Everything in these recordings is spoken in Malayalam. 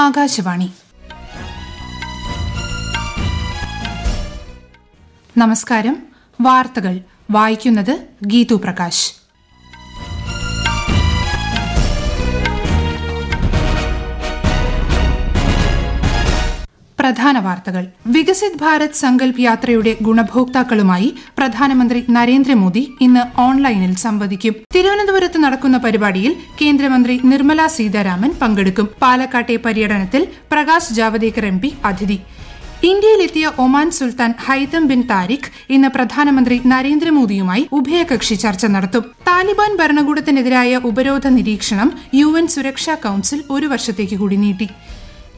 ആകാശവാണി നമസ്കാരം വാർത്തകൾ വായിക്കുന്നത് ഗീതു പ്രകാശ് പ്രധാന വാർത്തകൾ വികസിത് ഭാരത് സങ്കല്പ് യാത്രയുടെ ഗുണഭോക്താക്കളുമായി പ്രധാനമന്ത്രി നരേന്ദ്രമോദി ഇന്ന് ഓൺലൈനിൽ സംവദിക്കും തിരുവനന്തപുരത്ത് നടക്കുന്ന പരിപാടിയിൽ കേന്ദ്രമന്ത്രി നിർമ്മല സീതാരാമൻ പങ്കെടുക്കും പാലക്കാട്ടെ പര്യടനത്തിൽ പ്രകാശ് ജാവദേക്കർ എം അതിഥി ഇന്ത്യയിലെത്തിയ ഒമാൻ സുൽത്താൻ ഹൈതം ബിൻ താരിഖ് ഇന്ന് പ്രധാനമന്ത്രി നരേന്ദ്രമോദിയുമായി ഉഭയകക്ഷി ചർച്ച നടത്തും താലിബാൻ ഭരണകൂടത്തിനെതിരായ ഉപരോധ നിരീക്ഷണം യു സുരക്ഷാ കൌൺസിൽ ഒരു വർഷത്തേക്ക് കൂടി നീട്ടി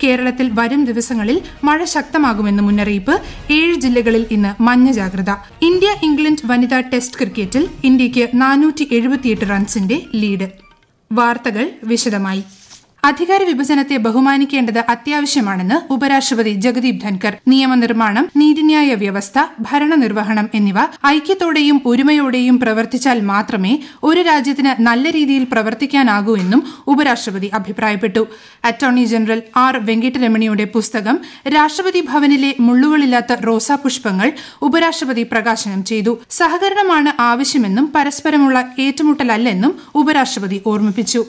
കേരളത്തിൽ വരും ദിവസങ്ങളിൽ മഴ ശക്തമാകുമെന്ന് മുന്നറിയിപ്പ് ഏഴ് ജില്ലകളിൽ ഇന്ന് മഞ്ഞ ജാഗ്രത ഇന്ത്യ ഇംഗ്ലണ്ട് വനിതാ ടെസ്റ്റ് ക്രിക്കറ്റിൽ ഇന്ത്യയ്ക്ക് നാനൂറ്റി റൺസിന്റെ ലീഡ് വാർത്തകൾ വിശദമായി അധികാര വിഭജനത്തെ ബഹുമാനിക്കേണ്ടത് അത്യാവശ്യമാണെന്ന് ഉപരാഷ്ട്രപതി ജഗദീപ് ധൻകർ നിയമനിർമ്മാണം നീതിന്യായ വ്യവസ്ഥ ഭരണനിർവഹണം എന്നിവ ഐക്യത്തോടെയും ഒരുമയോടെയും പ്രവർത്തിച്ചാൽ മാത്രമേ ഒരു രാജ്യത്തിന് നല്ല രീതിയിൽ പ്രവർത്തിക്കാനാകൂ എന്നും ഉപരാഷ്ട്രപതി അഭിപ്രായപ്പെട്ടു അറ്റോർണി ജനറൽ ആർ വെങ്കിട്ടരമണിയുടെ പുസ്തകം രാഷ്ട്രപതി ഭവനിലെ മുള്ളുകളില്ലാത്ത റോസാപുഷ്പങ്ങൾ ഉപരാഷ്ട്രപതി പ്രകാശനം ചെയ്തു സഹകരണമാണ് ആവശ്യമെന്നും പരസ്പരമുള്ള ഏറ്റുമുട്ടലല്ലെന്നും ഉപരാഷ്ട്രപതി ഓർമ്മിപ്പിച്ചു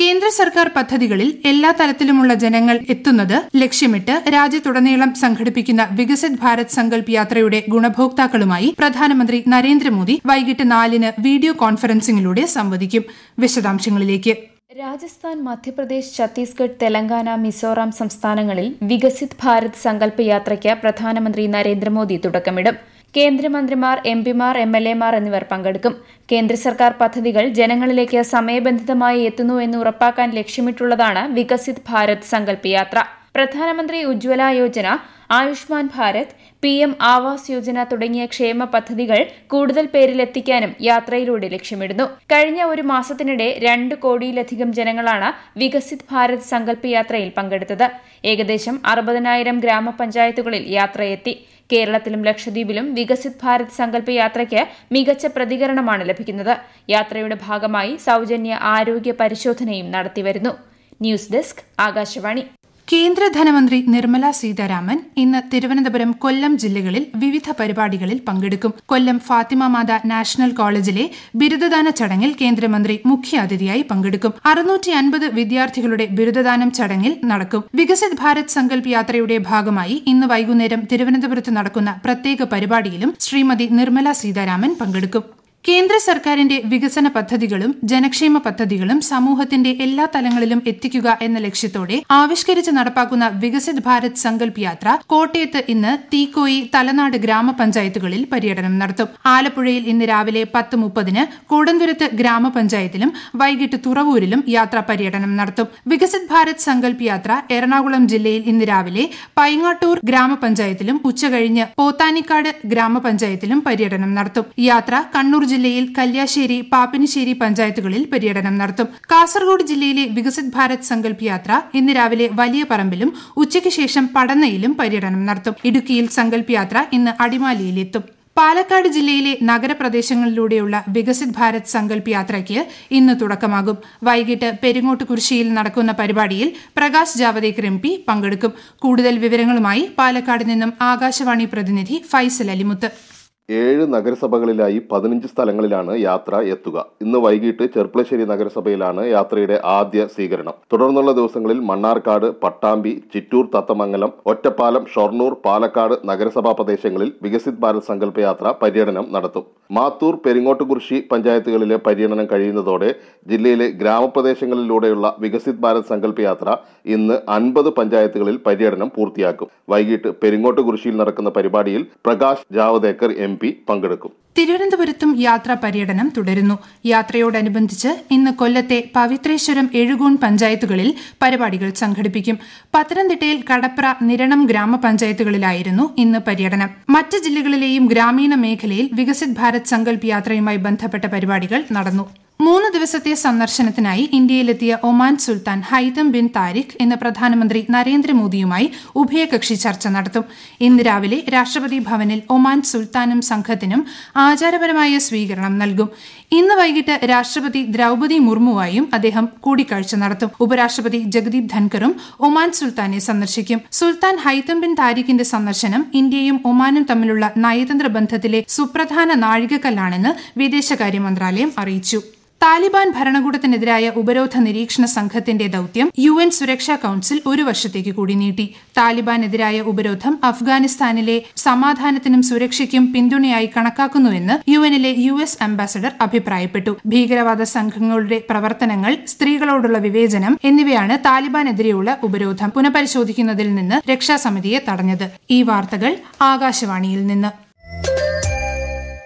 കേന്ദ്ര സർക്കാർ പദ്ധതികളിൽ എല്ലാ തലത്തിലുമുള്ള ജനങ്ങൾ എത്തുന്നത് ലക്ഷ്യമിട്ട് രാജ്യത്തുടനീളം സംഘടിപ്പിക്കുന്ന വികസിത് ഭാരത് സങ്കല്പ് യാത്രയുടെ ഗുണഭോക്താക്കളുമായി പ്രധാനമന്ത്രി നരേന്ദ്രമോദി വൈകിട്ട് നാലിന് വീഡിയോ കോൺഫറൻസിംഗിലൂടെ സംവദിക്കും വിശദാംശങ്ങളിലേക്ക് രാജസ്ഥാൻ മധ്യപ്രദേശ് ഛത്തീസ്ഗഡ് തെലങ്കാന മിസോറാം സംസ്ഥാനങ്ങളിൽ വികസിത് ഭാരത് സങ്കല്പ യാത്രയ്ക്ക് പ്രധാനമന്ത്രി നരേന്ദ്രമോദി തുടക്കമിടും കേന്ദ്രമന്ത്രിമാർ എം പിമാർ എം എൽ എമാർ എന്നിവർ പങ്കെടുക്കും കേന്ദ്ര സർക്കാർ പദ്ധതികൾ ജനങ്ങളിലേക്ക് സമയബന്ധിതമായി എത്തുന്നു എന്ന് ഉറപ്പാക്കാൻ ലക്ഷ്യമിട്ടുള്ളതാണ് വികസിത് ഭാരത് സങ്കല്പ യാത്ര പ്രധാനമന്ത്രി ഉജ്ജ്വല യോജന ആയുഷ്മാൻ ഭാരത് പി എം ആവാസ് യോജന തുടങ്ങിയ ക്ഷേമ പദ്ധതികൾ കൂടുതൽ പേരിലെത്തിക്കാനും യാത്രയിലൂടെ ലക്ഷ്യമിടുന്നു കഴിഞ്ഞ ഒരു മാസത്തിനിടെ രണ്ട് കോടിയിലധികം ജനങ്ങളാണ് വികസിത് ഭാരത് സങ്കല്പ യാത്രയിൽ പങ്കെടുത്തത് ഏകദേശം അറുപതിനായിരം ഗ്രാമപഞ്ചായത്തുകളിൽ യാത്രയെത്തി കേരളത്തിലും ലക്ഷദ്വീപിലും വികസിത് ഭാരത് സങ്കല്പ യാത്രയ്ക്ക് മികച്ച പ്രതികരണമാണ് ലഭിക്കുന്നത് യാത്രയുടെ ഭാഗമായി സൌജന്യ ആരോഗ്യ പരിശോധനയും നടത്തിവരുന്നു ന്യൂസ് ഡെസ്ക് ആകാശവാണി കേന്ദ്ര ധനമന്ത്രി നിർമ്മല സീതാരാമൻ ഇന്ന് തിരുവനന്തപുരം കൊല്ലം ജില്ലകളിൽ വിവിധ പരിപാടികളിൽ പങ്കെടുക്കും കൊല്ലം ഫാത്തിമ മാത നാഷണൽ കോളേജിലെ ബിരുദദാന ചടങ്ങിൽ കേന്ദ്രമന്ത്രി മുഖ്യാതിഥിയായി പങ്കെടുക്കും അറുന്നൂറ്റി അൻപത് വിദ്യാർത്ഥികളുടെ ബിരുദദാനം ചടങ്ങിൽ നടക്കും വികസിത് ഭാരത് സങ്കല്പ് യാത്രയുടെ ഭാഗമായി ഇന്ന് വൈകുന്നേരം തിരുവനന്തപുരത്ത് നടക്കുന്ന പ്രത്യേക പരിപാടിയിലും ശ്രീമതി നിർമ്മല സീതാരാമൻ പങ്കെടുക്കും കേന്ദ്ര സർക്കാരിന്റെ വികസന പദ്ധതികളും ജനക്ഷേമ പദ്ധതികളും സമൂഹത്തിന്റെ എല്ലാ തലങ്ങളിലും എത്തിക്കുക എന്ന ലക്ഷ്യത്തോടെ ആവിഷ്കരിച്ച് നടപ്പാക്കുന്ന വികസിത് ഭാരത് സങ്കല്പ് യാത്ര കോട്ടയത്ത് ഇന്ന് തീക്കോയി തലനാട് ഗ്രാമപഞ്ചായത്തുകളിൽ പര്യടനം നടത്തും ആലപ്പുഴയിൽ ഇന്ന് രാവിലെ പത്ത് മുപ്പതിന് കൂടന്തുരത്ത് ഗ്രാമപഞ്ചായത്തിലും വൈകിട്ട് തുറവൂരിലും യാത്രാ പര്യടനം നടത്തും വികസിത് ഭാരത് സങ്കല്പ് യാത്ര എറണാകുളം ജില്ലയിൽ ഇന്ന് രാവിലെ പൈങ്ങാട്ടൂർ ഗ്രാമപഞ്ചായത്തിലും ഉച്ചകഴിഞ്ഞ് പോത്താനിക്കാട് ഗ്രാമപഞ്ചായത്തിലും പര്യടനം നടത്തും യാത്ര കണ്ണൂർ ജില്ലയിൽ കല്യാശ്ശേരി പാപ്പിനിശ്ശേരി പഞ്ചായത്തുകളിൽ പര്യടനം നടത്തും കാസർഗോഡ് ജില്ലയിലെ വികസിത് ഭാരത് സങ്കല്പ് യാത്ര ഇന്ന് രാവിലെ വലിയ പറമ്പിലും ഉച്ചയ്ക്ക് ശേഷം പടന്നയിലും പര്യടനം നടത്തും ഇടുക്കിയിൽ സങ്കല്പ് യാത്ര ഇന്ന് അടിമാലിയിലെത്തും പാലക്കാട് ജില്ലയിലെ നഗരപ്രദേശങ്ങളിലൂടെയുള്ള വികസിത് ഭാരത് സങ്കല്പ് യാത്രയ്ക്ക് ഇന്ന് തുടക്കമാകും വൈകിട്ട് പെരുങ്ങോട്ടുകുരിശിയിൽ നടക്കുന്ന പരിപാടിയിൽ പ്രകാശ് ജാവദേക്കർ എം പി പങ്കെടുക്കും കൂടുതൽ വിവരങ്ങളുമായി പാലക്കാട് നിന്നും ആകാശവാണി പ്രതിനിധി ഫൈസൽ അലിമുത്ത് ഏഴ് നഗരസഭകളിലായി പതിനഞ്ച് സ്ഥലങ്ങളിലാണ് യാത്ര എത്തുക ഇന്ന് വൈകിട്ട് ചെർപ്പളശ്ശേരി നഗരസഭയിലാണ് യാത്രയുടെ ആദ്യ സ്വീകരണം തുടർന്നുള്ള ദിവസങ്ങളിൽ മണ്ണാർക്കാട് പട്ടാമ്പി ചിറ്റൂർ തത്തമംഗലം ഒറ്റപ്പാലം ഷൊർണൂർ പാലക്കാട് നഗരസഭാ പ്രദേശങ്ങളിൽ വികസിത് ഭാരത് സങ്കല്പ യാത്ര പര്യടനം നടത്തും മാത്തൂർ പെരിങ്ങോട്ടുകുറിശി പഞ്ചായത്തുകളിലെ പര്യടനം കഴിയുന്നതോടെ ജില്ലയിലെ ഗ്രാമപ്രദേശങ്ങളിലൂടെയുള്ള വികസിത് ഭാരത് സങ്കല്പ യാത്ര ഇന്ന് അൻപത് പഞ്ചായത്തുകളിൽ പര്യടനം പൂർത്തിയാക്കും വൈകിട്ട് പെരിങ്ങോട്ടുകുറിശിയിൽ നടക്കുന്ന പരിപാടിയിൽ പ്രകാശ് ജാവദേക്കർ എം പി പങ്കെടുക്കും തിരുവനന്തപുരത്തും യാത്രാ പര്യടനം തുടരുന്നു യാത്രയോടനുബന്ധിച്ച് ഇന്ന് കൊല്ലത്തെ പവിത്രേശ്വരം എഴുകൂൺ പഞ്ചായത്തുകളിൽ പരിപാടികൾ സംഘടിപ്പിക്കും പത്തനംതിട്ടയിൽ കടപ്ര നിരണം ഗ്രാമപഞ്ചായത്തുകളിലായിരുന്നു ഇന്ന് പര്യടനം മറ്റ് ജില്ലകളിലെയും ഗ്രാമീണ മേഖലയിൽ വികസിത് ഭാരത് സങ്കല്പ് യാത്രയുമായി ബന്ധപ്പെട്ട പരിപാടികൾ നടന്നു മൂന്ന് ദിവസത്തെ സന്ദർശനത്തിനായി ഇന്ത്യയിലെത്തിയ ഒമാൻ സുൽത്താൻ ഹൈതം ബിൻ താരിഖ് ഇന്ന് പ്രധാനമന്ത്രി നരേന്ദ്രമോദിയുമായി ഉഭയകക്ഷി ചർച്ച നടത്തും ഇന്ന് രാവിലെ രാഷ്ട്രപതി ഭവനിൽ ഒമാൻ സുൽത്താനും സംഘത്തിനും ആചാരപരമായ സ്വീകരണം നൽകും ഇന്ന് വൈകിട്ട് രാഷ്ട്രപതി ദ്രൗപതി മുർമുവായും അദ്ദേഹം കൂടിക്കാഴ്ച നടത്തും ഉപരാഷ്ട്രപതി ജഗദീപ് ധൻകറും ഒമാൻ സുൽത്താനെ സന്ദർശിക്കും സുൽത്താൻ ഹൈതം ബിൻ താരിഖിന്റെ സന്ദർശനം ഇന്ത്യയും ഒമാനും തമ്മിലുള്ള നയതന്ത്ര ബന്ധത്തിലെ സുപ്രധാന നാഴികക്കല്ലാണെന്ന് വിദേശകാര്യ മന്ത്രാലയം അറിയിച്ചു താലിബാൻ ഭരണകൂടത്തിനെതിരായ ഉപരോധ നിരീക്ഷണ സംഘത്തിന്റെ ദൌത്യം യു എൻ സുരക്ഷാ കൌൺസിൽ ഒരു വർഷത്തേക്ക് കൂടി നീട്ടി താലിബാനെതിരായ ഉപരോധം അഫ്ഗാനിസ്ഥാനിലെ സമാധാനത്തിനും സുരക്ഷയ്ക്കും പിന്തുണയായി കണക്കാക്കുന്നുവെന്ന് യു എനിലെ യു എസ് അംബാസഡർ അഭിപ്രായപ്പെട്ടു ഭീകരവാദ സംഘങ്ങളുടെ പ്രവർത്തനങ്ങൾ സ്ത്രീകളോടുള്ള വിവേചനം എന്നിവയാണ് താലിബാനെതിരെയുള്ള ഉപരോധം പുനഃപരിശോധിക്കുന്നതിൽ നിന്ന് രക്ഷാസമിതിയെ തടഞ്ഞത് ഈ വാർത്തകൾ ആകാശവാണിയിൽ നിന്ന്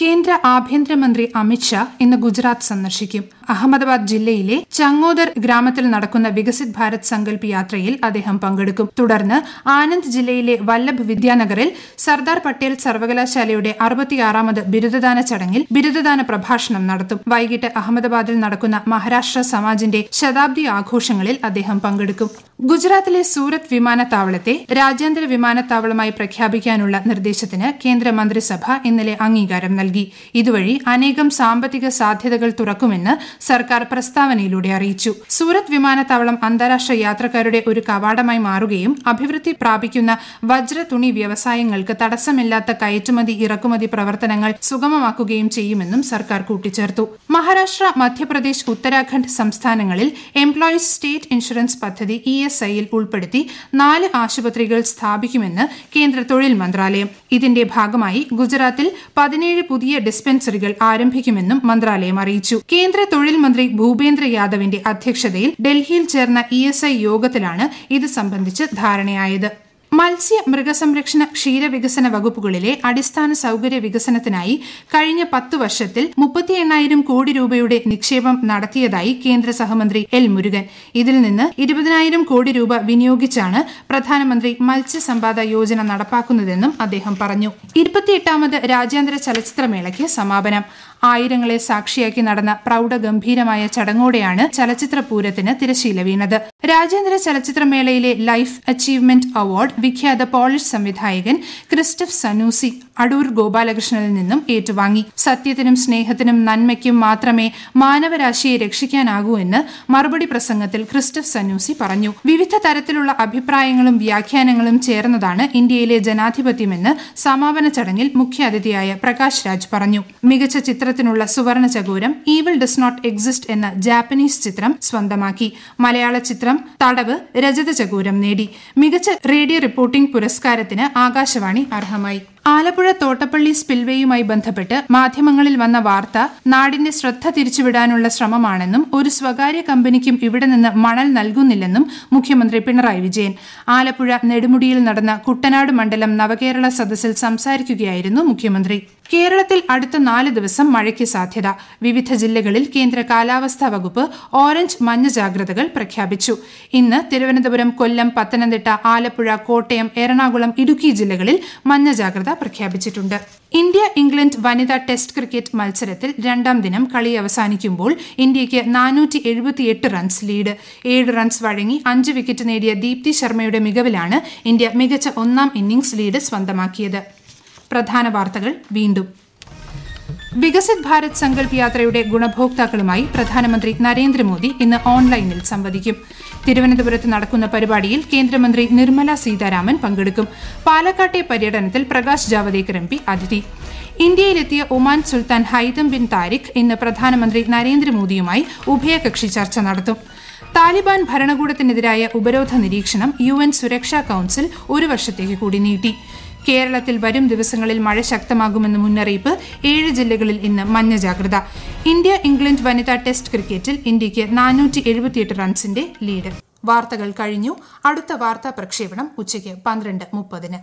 കേന്ദ്ര ആഭ്യന്തരമന്ത്രി അമിത്ഷാ ഇന്ന് ഗുജറാത്ത് സന്ദർശിക്കും അഹമ്മദാബാദ് ജില്ലയിലെ ചങ്ങോദർ ഗ്രാമത്തിൽ നടക്കുന്ന വികസിത് ഭാരത് സങ്കല്പ് യാത്രയിൽ അദ്ദേഹം പങ്കെടുക്കും തുടർന്ന് ആനന്ദ് ജില്ലയിലെ വല്ലഭ് വിദ്യാനഗറിൽ സർദാർ പട്ടേൽ സർവകലാശാലയുടെ അറുപത്തിയാറാമത് ബിരുദദാന ചടങ്ങിൽ ബിരുദദാന പ്രഭാഷണം നടത്തും വൈകിട്ട് അഹമ്മദാബാദിൽ നടക്കുന്ന മഹാരാഷ്ട്ര സമാജിന്റെ ശതാബ്ദി ആഘോഷങ്ങളിൽ അദ്ദേഹം പങ്കെടുക്കും ഗുജറാത്തിലെ സൂറത്ത് വിമാനത്താവളത്തെ രാജ്യാന്തര വിമാനത്താവളമായി പ്രഖ്യാപിക്കാനുള്ള നിർദ്ദേശത്തിന് കേന്ദ്രമന്ത്രിസഭ ഇന്നലെ അംഗീകാരം നൽകി ഇതുവഴി അനേകം സാമ്പത്തിക സാധ്യതകൾ തുറക്കുമെന്ന് സർക്കാർ പ്രസ്താവനയിലൂടെ അറിയിച്ചു സൂറത്ത് വിമാനത്താവളം അന്താരാഷ്ട്ര യാത്രക്കാരുടെ ഒരു കവാടമായി മാറുകയും അഭിവൃദ്ധി പ്രാപിക്കുന്ന വജ്ര തുണി വ്യവസായങ്ങൾക്ക് തടസ്സമില്ലാത്ത കയറ്റുമതി ഇറക്കുമതി പ്രവർത്തനങ്ങൾ സുഗമമാക്കുകയും ചെയ്യുമെന്നും സർക്കാർ കൂട്ടിച്ചേർത്തു മഹാരാഷ്ട്ര മധ്യപ്രദേശ് ഉത്തരാഖണ്ഡ് സംസ്ഥാനങ്ങളിൽ എംപ്ലോയീസ് സ്റ്റേറ്റ് ഇൻഷുറൻസ് പദ്ധതി ഇ e എസ് ഉൾപ്പെടുത്തി നാല് ആശുപത്രികൾ സ്ഥാപിക്കുമെന്ന് കേന്ദ്ര തൊഴിൽ മന്ത്രാലയം ഇതിന്റെ ഭാഗമായി ഗുജറാത്തിൽ പതിനേഴ് പുതിയ ഡിസ്പെൻസറികൾ ആരംഭിക്കുമെന്നും മന്ത്രാലയം അറിയിച്ചു കേന്ദ്ര തൊഴിൽ മന്ത്രി ഭൂപേന്ദ്ര യാദവിന്റെ അധ്യക്ഷതയിൽ ഡൽഹിയിൽ ചേർന്ന ഇ യോഗത്തിലാണ് ഇത് സംബന്ധിച്ച് ധാരണയായത് മത്സ്യ മൃഗസംരക്ഷണ ക്ഷീരവികസന വകുപ്പുകളിലെ അടിസ്ഥാന സൌകര്യ വികസനത്തിനായി കഴിഞ്ഞ പത്ത് വർഷത്തിൽ മുപ്പത്തി എണ്ണായിരം കോടി രൂപയുടെ നിക്ഷേപം നടത്തിയതായി കേന്ദ്ര സഹമന്ത്രി എൽ മുരുകൻ ഇതിൽ നിന്ന് ഇരുപതിനായിരം കോടി രൂപ വിനിയോഗിച്ചാണ് പ്രധാനമന്ത്രി മത്സ്യസമ്പാദ യോജന നടപ്പാക്കുന്നതെന്നും അദ്ദേഹം പറഞ്ഞു ഇരുപത്തിയെട്ടാമത് രാജ്യാന്തര ചലച്ചിത്രമേളയ്ക്ക് സമാപനം ആയിരങ്ങളെ സാക്ഷിയാക്കി നടന്ന പ്രൗഢഗംഭീരമായ ചടങ്ങോടെയാണ് ചലച്ചിത്ര പൂരത്തിന് തിരശീല വീണത് രാജ്യാന്തര ചലച്ചിത്രമേളയിലെ ലൈഫ് അച്ചീവ്മെന്റ് അവാർഡ് വിഖ്യാത പോളിഷ് സംവിധായകൻ ക്രിസ്റ്റഫ് സനൂസി അടൂർ ഗോപാലകൃഷ്ണനിൽ നിന്നും ഏറ്റുവാങ്ങി സത്യത്തിനും സ്നേഹത്തിനും നന്മയ്ക്കും മാത്രമേ മാനവരാശിയെ രക്ഷിക്കാനാകൂ എന്ന് മറുപടി പ്രസംഗത്തിൽ ക്രിസ്റ്റഫ് സന്യൂസി പറഞ്ഞു വിവിധ തരത്തിലുള്ള അഭിപ്രായങ്ങളും വ്യാഖ്യാനങ്ങളും ചേർന്നതാണ് ഇന്ത്യയിലെ ജനാധിപത്യമെന്ന് സമാപന ചടങ്ങിൽ മുഖ്യാതിഥിയായ പ്രകാശ് രാജ് പറഞ്ഞു മികച്ച ചിത്രത്തിനുള്ള Suvarna Chakoram evil does not exist എന്ന ജാപ്പനീസ് ചിത്രം സ്വന്തമാക്കി മലയാള ചിത്രം തടവ് രജത ചകോരം നേടി മികച്ച റേഡിയോ റിപ്പോർട്ടിംഗ് പുരസ്കാരത്തിന് ആകാശവാണി അർഹമായി ആലപ്പുഴ തോട്ടപ്പള്ളി സ്പിൽവേയുമായി ബന്ധപ്പെട്ട് മാധ്യമങ്ങളിൽ വന്ന വാർത്ത നാടിന്റെ ശ്രദ്ധ തിരിച്ചുവിടാനുള്ള ശ്രമമാണെന്നും ഒരു സ്വകാര്യ കമ്പനിക്കും ഇവിടെ നിന്ന് മണൽ നൽകുന്നില്ലെന്നും മുഖ്യമന്ത്രി പിണറായി വിജയൻ ആലപ്പുഴ നെടുമുടിയിൽ നടന്ന കുട്ടനാട് മണ്ഡലം നവകേരള സദസ്സിൽ സംസാരിക്കുകയായിരുന്നു മുഖ്യമന്ത്രി കേരളത്തിൽ അടുത്ത നാല് ദിവസം മഴയ്ക്ക് സാധ്യത വിവിധ ജില്ലകളിൽ കേന്ദ്ര കാലാവസ്ഥാ വകുപ്പ് ഓറഞ്ച് മഞ്ഞ ജാഗ്രതകൾ പ്രഖ്യാപിച്ചു ഇന്ന് തിരുവനന്തപുരം കൊല്ലം പത്തനംതിട്ട ആലപ്പുഴ കോട്ടയം എറണാകുളം ഇടുക്കി ജില്ലകളിൽ മഞ്ഞ ജാഗ്രത പ്രഖ്യാപിച്ചിട്ടുണ്ട് ഇന്ത്യ ഇംഗ്ലണ്ട് വനിതാ ടെസ്റ്റ് ക്രിക്കറ്റ് മത്സരത്തിൽ രണ്ടാം ദിനം കളി അവസാനിക്കുമ്പോൾ ഇന്ത്യയ്ക്ക് നാനൂറ്റി എഴുപത്തിയെട്ട് റൺസ് ലീഡ് ഏഴ് റൺസ് വഴങ്ങി അഞ്ച് വിക്കറ്റ് നേടിയ ദീപ്തി ശർമ്മയുടെ മികവിലാണ് ഇന്ത്യ മികച്ച ഒന്നാം ഇന്നിംഗ്സ് ലീഡ് സ്വന്തമാക്കിയത് പ്രധാന വാർത്തകൾ വീണ്ടും വികസിത് ഭാരത് സങ്കല്പ് യാത്രയുടെ ഗുണഭോക്താക്കളുമായി പ്രധാനമന്ത്രി നരേന്ദ്രമോദി ഇന്ന് ഓൺലൈനിൽ സംവദിക്കും തിരുവനന്തപുരത്ത് നടക്കുന്ന പരിപാടിയിൽ കേന്ദ്രമന്ത്രി നിർമ്മല സീതാരാമൻ പങ്കെടുക്കും പാലക്കാട്ടെ പര്യടനത്തിൽ പ്രകാശ് ജാവദേക്കർ എം പി അതിഥി ഇന്ത്യയിലെത്തിയ ഒമാൻ സുൽത്താൻ ഹൈതം ബിൻ താരിഖ് ഇന്ന് പ്രധാനമന്ത്രി നരേന്ദ്രമോദിയുമായി ഉഭയകക്ഷി ചർച്ച നടത്തും താലിബാൻ ഭരണകൂടത്തിനെതിരായ ഉപരോധ നിരീക്ഷണം യു സുരക്ഷാ കൌൺസിൽ ഒരു വർഷത്തേക്ക് കൂടി നീട്ടി കേരളത്തിൽ വരും ദിവസങ്ങളിൽ മഴ ശക്തമാകുമെന്ന മുന്നറിയിപ്പ് ഏഴ് ജില്ലകളിൽ ഇന്ന് മഞ്ഞ ജാഗ്രത ഇന്ത്യ ഇംഗ്ലണ്ട് വനിതാ ടെസ്റ്റ് ക്രിക്കറ്റിൽ ഇന്ത്യയ്ക്ക് നാനൂറ്റി എഴുപത്തിയെട്ട് റൺസിന്റെ ലീഡ് വാർത്തകൾ കഴിഞ്ഞു അടുത്ത വാർത്താ പ്രക്ഷേപണം ഉച്ചയ്ക്ക് പന്ത്രണ്ട് മുപ്പതിന്